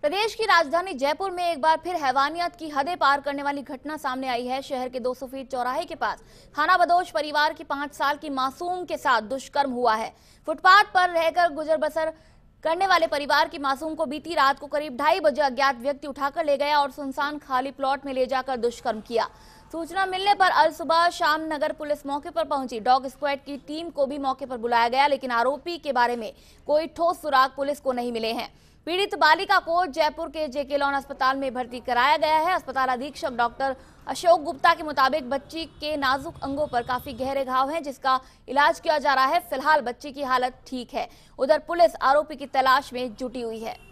प्रदेश की राजधानी जयपुर में एक बार फिर हैवानियत की हदें पार करने वाली घटना सामने आई है शहर के 200 फीट चौराहे के पास खाना बदोश परिवार की पांच साल की मासूम के साथ दुष्कर्म हुआ है फुटपाथ पर रहकर गुजर बसर करने वाले परिवार की मासूम को बीती रात को करीब ढाई बजे अज्ञात व्यक्ति उठाकर ले गया और सुनसान खाली प्लॉट में ले जाकर दुष्कर्म किया सूचना मिलने पर अल सुबह शाम नगर पुलिस मौके पर पहुंची डॉग स्क्वाड की टीम को भी मौके पर बुलाया गया लेकिन आरोपी के बारे में कोई ठोस सुराग पुलिस को नहीं मिले हैं पीड़ित बालिका को जयपुर के जेके लॉन अस्पताल में भर्ती कराया गया है अस्पताल अधीक्षक डॉक्टर अशोक गुप्ता के मुताबिक बच्ची के नाजुक अंगों पर काफी गहरे घाव हैं जिसका इलाज किया जा रहा है फिलहाल बच्ची की हालत ठीक है उधर पुलिस आरोपी की तलाश में जुटी हुई है